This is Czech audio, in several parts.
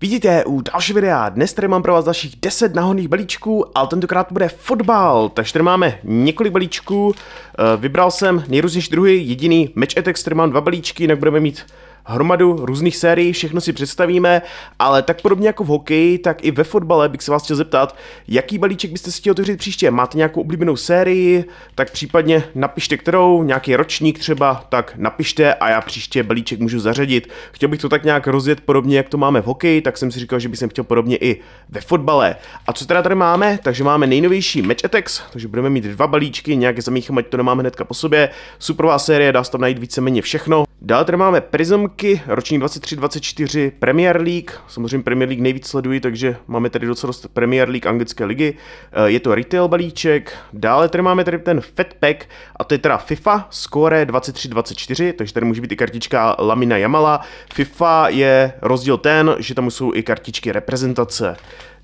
Vidíte u další videa, dnes tady mám pro vás dalších 10 nahodných balíčků, ale tentokrát bude fotbal, takže tady máme několik balíčků, eh, vybral jsem nejrůznější druhy, jediný match Attack, tady mám dva balíčky, jinak budeme mít hromadu různých sérií, všechno si představíme, ale tak podobně jako v hokeji, tak i ve fotbale bych se vás chtěl zeptat, jaký balíček byste si chtěli otevřít příště? Máte nějakou oblíbenou sérii? Tak případně napište kterou, nějaký ročník třeba, tak napište a já příště balíček můžu zařadit. Chtěl bych to tak nějak rozjet podobně, jak to máme v hokeji, tak jsem si říkal, že bych chtěl podobně i ve fotbale. A co teda tady máme? Takže máme nejnovější Match Attacks, takže budeme mít dva balíčky, nějaké zamíchám, ať to nemáme hnedka po sobě. Superová série, dá se tam najít víceméně všechno. Dále tady máme Prismky, roční 23-24 Premier League, samozřejmě Premier League nejvíc sleduji, takže máme tady docela dost Premier League anglické ligy. Eh, je to retail balíček, dále tady máme tady ten Fat Pack a to je teda FIFA Score 23-24, takže tady může být i kartička Lamina Jamala. FIFA je rozdíl ten, že tam jsou i kartičky reprezentace.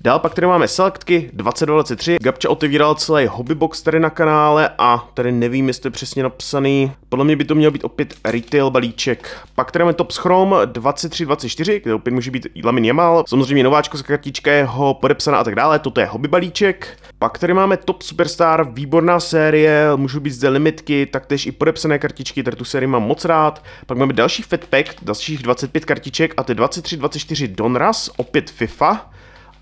Dál pak tady máme selectky 2023. Gabča otevíral celý hobbybox tady na kanále a tady nevím, jestli je přesně napsaný. Podle mě by to měl být opět retail balíček. Pak tady máme Top Schrom 2324, kde opět může být Lamin Jamal. Samozřejmě nováčko kartička jeho podepsaná a tak dále. Toto je hobby balíček. Pak tady máme Top Superstar, výborná série, můžou být zde limitky, taktéž i podepsané kartičky, tady tu sérii mám moc rád. Pak máme další Fat Pack, dalších 25 kartiček a ty 23-24 Donras, opět FIFA.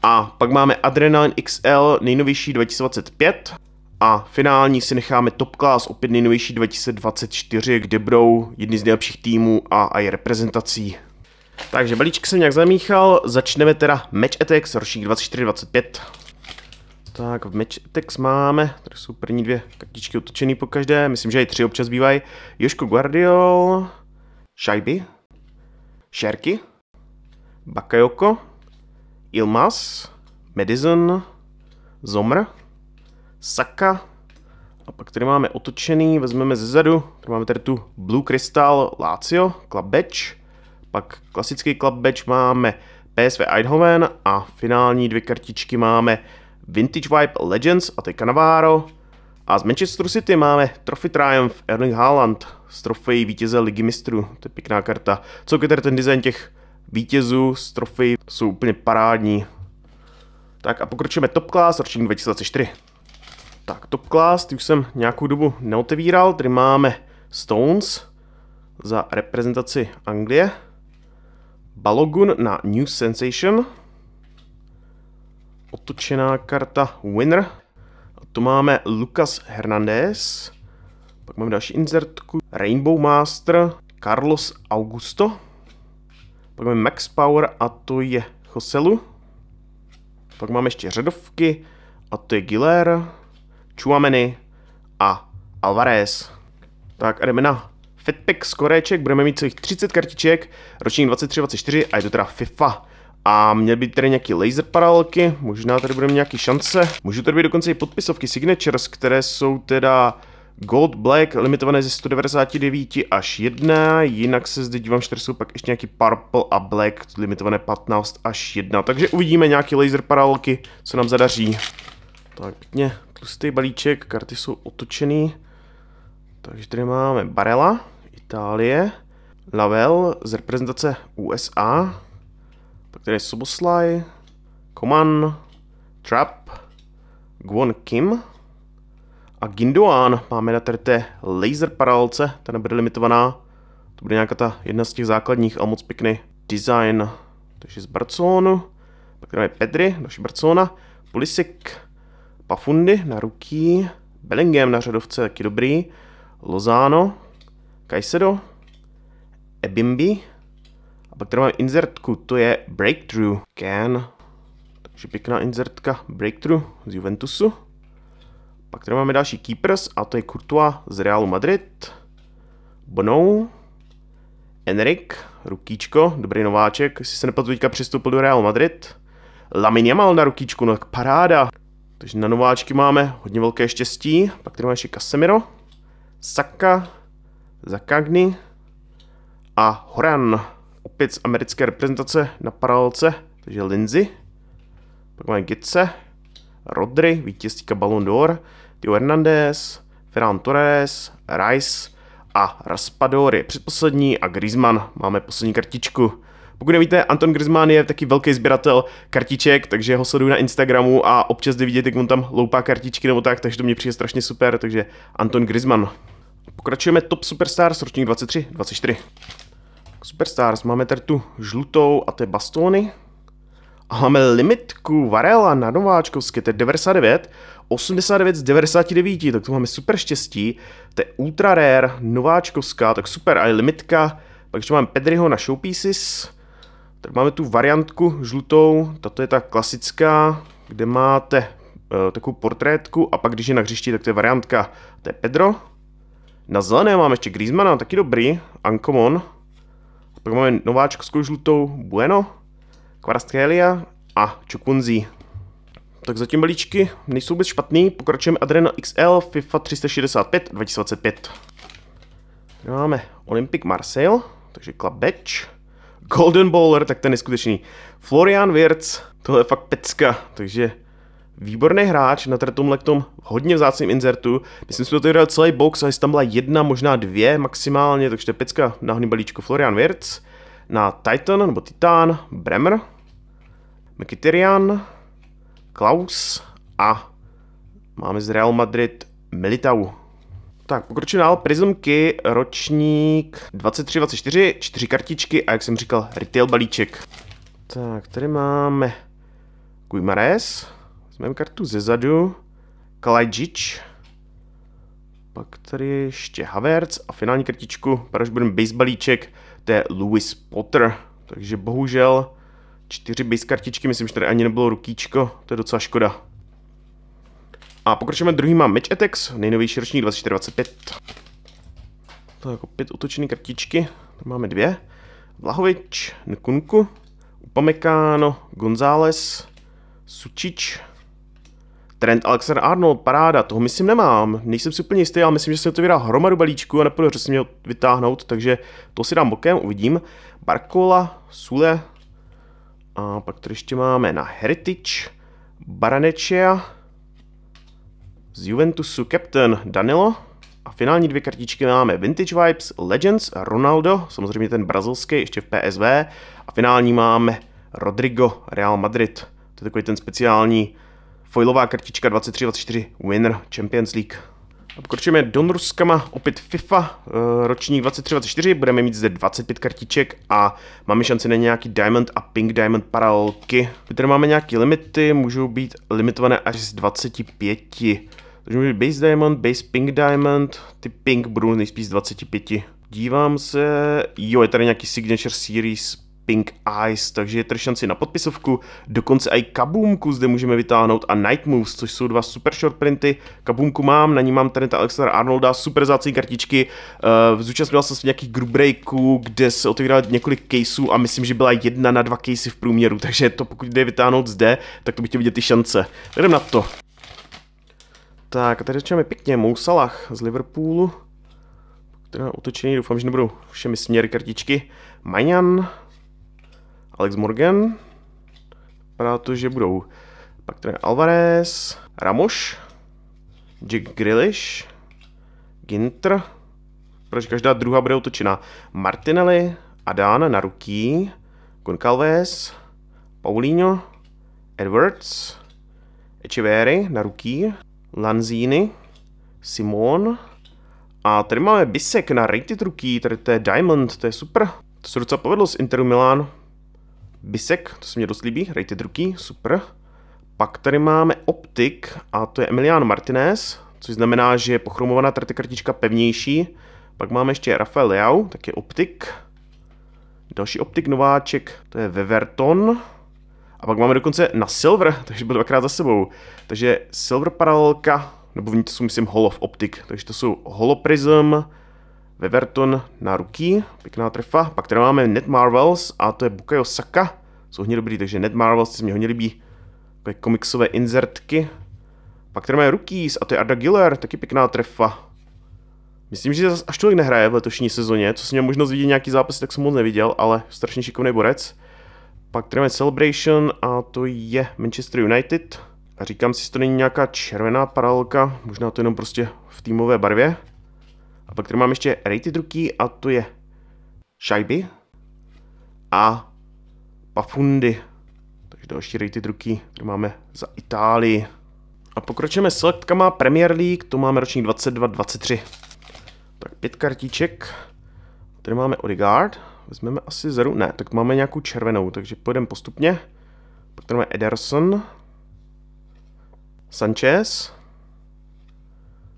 A pak máme Adrenaline XL nejnovější 2025 a finální si necháme Top Class opět nejnovější 2024, kde budou jedny z nejlepších týmů a, a i reprezentací. Takže balíček jsem nějak zamíchal, začneme teda Match Attack ročník 2425. Tak v Match Attack máme, tady jsou první dvě kartičky otočené po každé, myslím, že i tři občas bývají. Joško Guardiol, Shaiby, Šerky, Bakayoko, Ilmas, Madison, Zomr, Saka, a pak tady máme otočený, vezmeme zadu, tady máme tady tu Blue Crystal Lazio, Club Batch, pak klasický Club Batch máme PSV Eindhoven a finální dvě kartičky máme Vintage Vibe Legends a je Canavaro. A z Manchester City máme Trophy Triumph Erling Haaland z trofejí vítěze Ligy mistrů. To je pěkná karta. Co ten design těch vítězů z trofy jsou úplně parádní. Tak a pokročíme Top Class ročník 2004. Tak Top Class, ty už jsem nějakou dobu neotevíral, tady máme Stones za reprezentaci Anglie, Balogun na New Sensation, otočená karta Winner, a tu máme Lucas Hernandez, pak máme další insertku Rainbow Master, Carlos Augusto, pak máme max power a to je Choselu. Pak máme ještě řadovky a to je Giller, Chuameny a Alvarez. Tak a jdeme na Fitpick skoreček, budeme mít celých 30 kartiček, ročník 23-24 a je to teda FIFA. A měl být tady nějaký laser paralelky, možná tady budeme nějaký šance. Můžu tady být dokonce i podpisovky signatures, které jsou teda Gold Black limitované ze 199 až 1, jinak se zde dívám, že jsou pak ještě nějaký Purple a Black limitované 15 až 1, takže uvidíme nějaké laser paralelky, co nám zadaří. Tak pěkně, tlustý balíček, karty jsou otočený, takže tady máme Barella, Itálie, Lavel z reprezentace USA, pak tady je Soboslaj, Koman, Trap, Gwon Kim, a Ginduan máme na tady té laser paralelce, ta nebude limitovaná. To bude nějaká ta jedna z těch základních a moc pěkný design. Takže z Barcelonu. Pak tady máme Pedri, další Barcelona. Pulisic, Pafundy na ruky. Bellingham na řadovce, taky dobrý. Lozano, Kajsedo, Ebimbi. A pak tady máme insertku. to je Breakthrough. Can. Takže pěkná insertka. Breakthrough z Juventusu. Pak tady máme další keepers a to je Courtois z Realu Madrid. Bonou. Enrik, rukíčko, dobrý nováček, jestli se nepadl teďka přistoupil do Real Madrid. Lamin Jamal na rukíčku, no tak paráda. Takže na nováčky máme hodně velké štěstí. Pak tady máme ještě Casemiro, Saka, Zakagny a Horan. Opět z americké reprezentace na paralelce, takže Lindsay. Pak máme Gitze, Rodry, vítěz Ballon d'Or, Tio Hernandez, Ferran Torres, Rice a Raspadori je předposlední a Griezmann máme poslední kartičku. Pokud nevíte, Anton Griezmann je taky velký sběratel kartiček, takže ho sleduju na Instagramu a občas jde vidět, jak on tam loupá kartičky nebo tak, takže to mě přijde strašně super, takže Anton Griezmann. Pokračujeme Top Superstars ročník 23-24. Superstars máme tady tu žlutou a to je Bastony, máme limitku Varela na Nováčkovské to je 99, 89 z 99, tak to máme super štěstí, to je ultra rare, nováčkovská, tak super, a je limitka, pak ještě máme Pedriho na showpieces, tak máme tu variantku žlutou, tato je ta klasická, kde máte uh, takovou portrétku a pak když je na hřišti, tak to je variantka, to je Pedro. Na zelené máme ještě Griezmana, taky dobrý, Ankomon. Pak máme nováčkovskou žlutou Bueno, Kvarastkélia a Chukunzi. Tak zatím balíčky nejsou vůbec špatný, pokračujeme Adrena XL FIFA 365 2025. Tady máme Olympic Marseille, takže Club Batch. Golden Bowler, tak ten je skutečný. Florian Wirtz, tohle je fakt pecka, takže výborný hráč na tomhle k tom hodně vzácným insertu. Myslím, že to tady celý box a jestli tam byla jedna, možná dvě maximálně, takže to je pecka náhodný balíčko Florian Wirtz na Titan nebo Titan, Bremer, Mkhitaryan, Klaus a máme z Real Madrid Militau. Tak, pokročím dál. Prismky, ročník 23-24, čtyři kartičky a jak jsem říkal, retail balíček. Tak, tady máme Guimares, vezmeme kartu ze zadu, Kalajdzic, pak tady ještě Havertz a finální kartičku, protože budeme base balíček, to je Louis Potter. Takže bohužel čtyři base kartičky, myslím, že tady ani nebylo rukíčko, to je docela škoda. A pokračujeme má Match Attacks, nejnovější ročník 2425. To je jako pět otočené kartičky, tam máme dvě. Vlahovič, Nkunku, Upamekáno, González, Sučič, Trent Alexander Arnold, paráda, toho myslím nemám, nejsem si úplně jistý, ale myslím, že se to vydá hromadu balíčku a nepodařilo se mě vytáhnout, takže to si dám bokem, uvidím. Barkola, Sule, a pak tady ještě máme na Heritage, Baranečia, z Juventusu Captain Danilo a finální dvě kartičky máme Vintage Vibes, Legends, Ronaldo, samozřejmě ten brazilský, ještě v PSV a finální máme Rodrigo, Real Madrid. To je takový ten speciální foilová kartička 23-24 Winner Champions League. Pokročíme do Norskama, opět FIFA, eh, ročník 23-24, budeme mít zde 25 kartiček a máme šanci na nějaký Diamond a Pink Diamond paralelky. Tady máme nějaké limity, můžou být limitované až z 25. Takže může být Base Diamond, Base Pink Diamond, ty Pink budou nejspíš z 25. Dívám se, jo, je tady nějaký Signature Series Pink Eyes, takže je tady šanci na podpisovku, dokonce i kabumku zde můžeme vytáhnout a Night Moves, což jsou dva super short printy, Kabumku mám, na ní mám tady ta Alexander Arnolda, super zácení kartičky, uh, eh, zúčastnil jsem se nějakých group breaků, kde se otevíralo několik caseů a myslím, že byla jedna na dva casey v průměru, takže to pokud jde vytáhnout zde, tak to bych chtěl vidět ty šance. Jdeme na to. Tak a tady začínáme pěkně, Mousalach z Liverpoolu. Teda otočení, doufám, že nebudou všemi směry kartičky. Majan, Alex Morgan, vypadá to, že budou pak tady Alvarez, Ramoš, Jack Grillish, Ginter, protože každá druhá bude utočena. Martinelli, Adán, na ruky, Goncalves, Paulinho, Edwards, Echeverry, ruky, Lanzini, Simon. A tady máme Bisek na Rated Rookie, tady to je Diamond, to je super. To se docela povedlo z Interu Milan, Bisek, to se mě dost líbí, rated rookie, super. Pak tady máme Optik a to je Emiliano Martinez, což znamená, že je pochromovaná tady kartička pevnější. Pak máme ještě Rafael Leao, tak je Optik. Další Optik nováček, to je Weverton. A pak máme dokonce na Silver, takže byl dvakrát za sebou. Takže Silver paralelka, nebo v ní to jsou myslím Hall of optik, takže to jsou Holoprism, Weverton na ruky, pěkná trefa. Pak tady máme net Marvels a to je Bukayo Saka. Jsou hodně dobrý, takže net Marvels se mi hodně líbí. Takové komiksové insertky. Pak tady máme Rookies a to je Arda Giller, taky pěkná trefa. Myslím, že až tolik nehraje v letošní sezóně, co jsem měl možnost vidět nějaký zápas, tak jsem moc neviděl, ale strašně šikovný borec. Pak tady máme Celebration a to je Manchester United. A říkám si, že to není nějaká červená paralelka, možná to jenom prostě v týmové barvě. A pak tady mám ještě rated ruky a to je Šajby a Pafundy. Takže další rated ruky, které máme za Itálii. A pokročíme s selektkama Premier League, to máme ročník 22-23. Tak pět kartiček, Tady máme Odegaard, vezmeme asi zeru, ne, tak máme nějakou červenou, takže pojedeme postupně. Pak tady máme Ederson, Sanchez,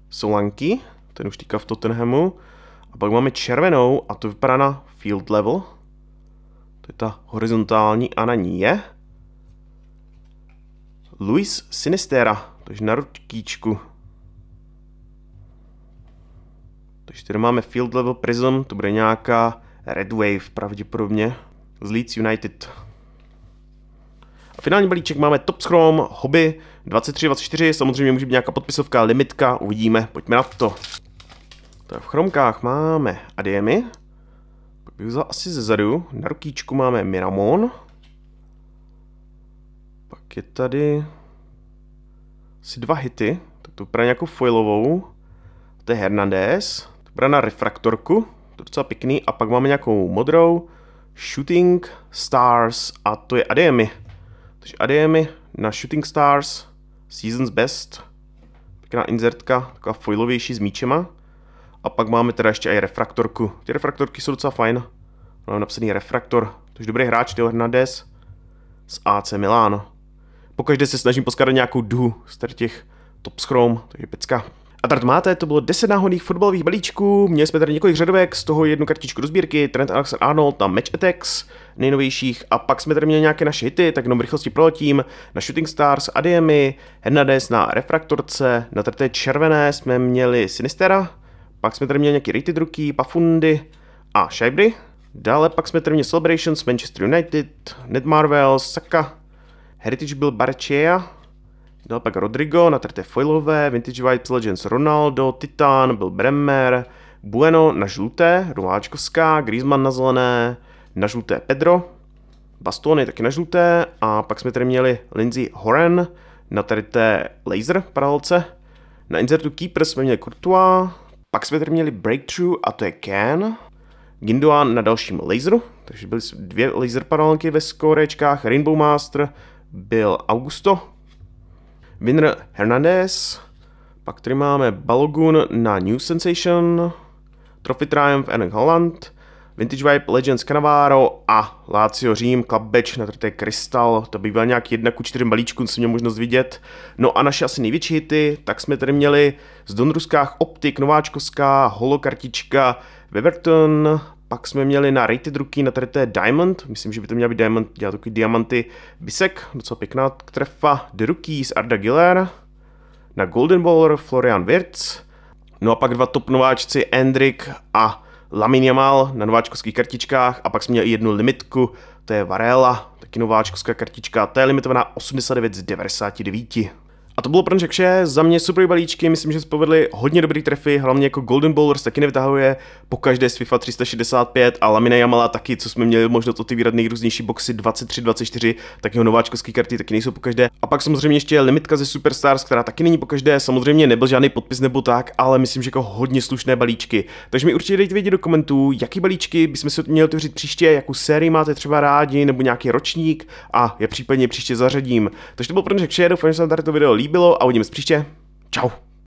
Solanky, ten už týká v Tottenhamu. A pak máme červenou a to vypadá na field level. To je ta horizontální a na ní je. Luis Sinistera, takže na rutkýčku. Takže tady máme Field Level Prism, to bude nějaká Red Wave pravděpodobně z Leeds United. A finální balíček máme Top Scrum, Hobby, 23, 24, samozřejmě může být nějaká podpisovka, limitka, uvidíme, pojďme na to. Tak v chromkách máme Adiemi, pak bych vzal asi zezadu, na rukičku máme Miramon, pak je tady asi dva hity, tak to vypadá nějakou foilovou, to je Hernandez, to vypadá na refraktorku, to je docela pěkný, a pak máme nějakou modrou, Shooting Stars a to je Adiemi. Takže Adiemi na Shooting Stars. Seasons Best, pěkná inzertka, taková foilovější s míčema. A pak máme teda ještě i refraktorku. Ty refraktorky jsou docela fajn. Mám napsaný refraktor, tož dobrý hráč, Teo Hernandez z AC Milan. Pokaždé se snažím poskádat nějakou duhu z těch top schrom, takže pecka. A tady to máte, to bylo 10 náhodných fotbalových balíčků, měli jsme tady několik řadovek, z toho jednu kartičku do sbírky, Trent Alexander Arnold na Match Attacks, nejnovějších, a pak jsme tady měli nějaké naše hity, tak jenom rychlosti proletím, na Shooting Stars, Adiemi, Hernandez na Refraktorce, na trté červené jsme měli Sinistera, pak jsme tady měli nějaký rated ruky, Pafundy a Shibry, dále pak jsme tady měli Celebrations, Manchester United, Ned Marvel, Saka, Heritage byl Barcea, Dal no, pak Rodrigo, na trte foilové, Vintage Vibes Legends Ronaldo, Titan, byl Bremer, Bueno na žluté, Ruháčkovská, Griezmann na zelené, na žluté Pedro, Bastony taky na žluté a pak jsme tady měli Lindsay Horan na tady té laser paralelce. Na insertu Keeper jsme měli Courtois, pak jsme tady měli Breakthrough a to je Ken. Ginduan na dalším laseru, takže byly dvě laser paralelky ve skorečkách, Rainbow Master byl Augusto, Winner Hernandez, pak tady máme Balogun na New Sensation, Trophy Triumph Enek Holland, Vintage Vibe Legends Canavaro a Lazio Řím, Batch na trté Crystal, to byl nějak jedna ku čtyřem balíčkům, jsem měl možnost vidět. No a naše asi největší hity, tak jsme tady měli z Donruskách Optik, Nováčkovská, Holokartička, Weverton, pak jsme měli na Rated Rookie, na tady to je Diamond, myslím, že by to měl být Diamond, dělat takový diamanty bisek, docela pěkná trefa, The Rookies, Arda Giller, na Golden Baller Florian Wirtz, no a pak dva top nováčci Endrik a Lamin Jamal na nováčkovských kartičkách a pak jsme měli i jednu limitku, to je Varela, taky nováčkovská kartička, ta je limitovaná 89 z 99. A to bylo pro dnešek vše, za mě super balíčky, myslím, že povedli hodně dobrý trefy, hlavně jako Golden Bowlers taky nevytahuje, po každé z FIFA 365 a Lamina Jamala taky, co jsme měli možnost otevírat nejrůznější boxy 23, 24, tak jeho nováčkovské karty taky nejsou po každé. A pak samozřejmě ještě limitka ze Superstars, která taky není po každé, samozřejmě nebyl žádný podpis nebo tak, ale myslím, že jako hodně slušné balíčky. Takže mi určitě dejte vědět do komentů, jaký balíčky bychom si měli otevřít příště, jakou sérii máte třeba rádi, nebo nějaký ročník a je případně příště zařadím. Takže to bylo pro dnešek vše, doufám, že se tady to video líbí líbilo a uvidíme se příště. Čau.